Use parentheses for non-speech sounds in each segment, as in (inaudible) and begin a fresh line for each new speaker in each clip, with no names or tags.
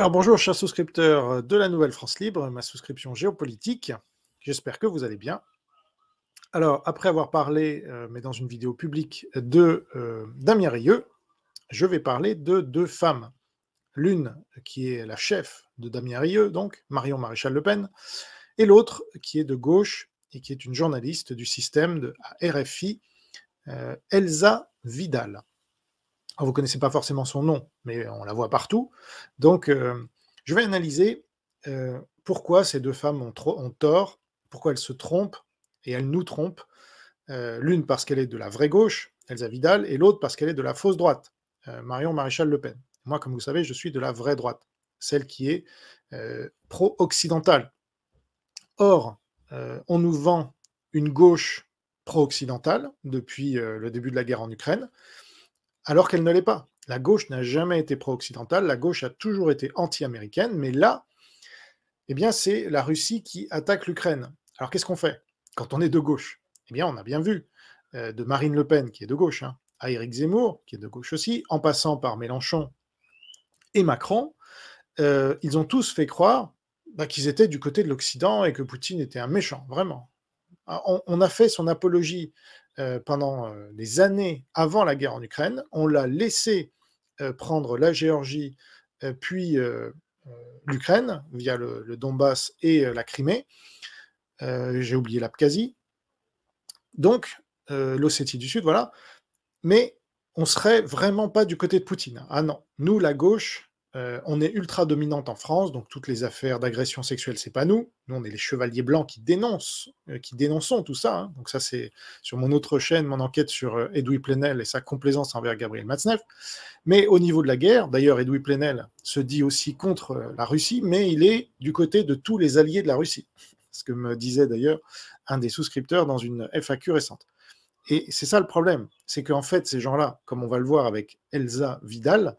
Alors bonjour chers souscripteurs de la Nouvelle France Libre, ma souscription géopolitique. J'espère que vous allez bien. Alors après avoir parlé, euh, mais dans une vidéo publique, de euh, Damien Rieu, je vais parler de deux femmes. L'une qui est la chef de Damien Rieux, donc Marion Maréchal Le Pen, et l'autre qui est de gauche et qui est une journaliste du système de RFI, euh, Elsa Vidal vous ne connaissez pas forcément son nom, mais on la voit partout. Donc, euh, je vais analyser euh, pourquoi ces deux femmes ont, tort, pourquoi elles se trompent et elles nous trompent. Euh, l'une parce qu'elle est de la vraie gauche, Elsa Vidal, et l'autre parce qu'elle est de la fausse droite, Marion Maréchal Le Pen. Moi, comme vous savez, je suis de la vraie droite, celle qui est pro-occidentale. Or, on nous vend une gauche pro-occidentale depuis le début de la guerre en Ukraine alors qu'elle ne l'est pas. La gauche n'a jamais été pro-occidentale, la gauche a toujours été anti-américaine, mais là, eh bien, c'est la Russie qui attaque l'Ukraine. Alors qu'est-ce qu'on fait quand on est de gauche Eh bien, on a bien vu, euh, de Marine Le Pen, qui est de gauche, hein, à Éric Zemmour, qui est de gauche aussi, en passant par Mélenchon et Macron, euh, ils ont tous fait croire bah, qu'ils étaient du côté de l'Occident et que Poutine était un méchant, vraiment. Ah, on a fait son apologie euh, pendant euh, les années avant la guerre en Ukraine. On l'a laissé euh, prendre la Géorgie, puis l'Ukraine via le, Donbass et la Crimée. J'ai oublié l'Abkhazie. Donc, l'Ossétie du Sud, voilà. Mais on serait vraiment pas du côté de Poutine. Ah non, nous, la gauche, euh, on est ultra dominante en France, donc toutes les affaires d'agression sexuelle, c'est pas nous. Nous, on est les chevaliers blancs qui dénoncent, euh, qui dénonçons tout ça. Hein. Donc ça, c'est sur mon autre chaîne, mon enquête sur euh, Edoui Plenel et sa complaisance envers Gabriel Matzneff. Mais au niveau de la guerre, d'ailleurs, Edoui Plenel se dit aussi contre euh, la Russie, mais il est du côté de tous les alliés de la Russie. (laughs) Ce que me disait d'ailleurs un des souscripteurs dans une FAQ récente. Et c'est ça le problème, c'est qu'en fait, ces gens-là, comme on va le voir avec Elsa Vidal,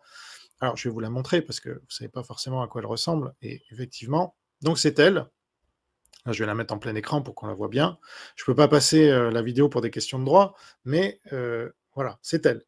alors, je vais vous la montrer parce que vous ne savez pas forcément à quoi elle ressemble. Et effectivement, donc c'est elle. je vais la mettre en plein écran pour qu'on la voit bien. Je ne peux pas passer euh, la vidéo pour des questions de droit, mais euh, voilà, c'est elle.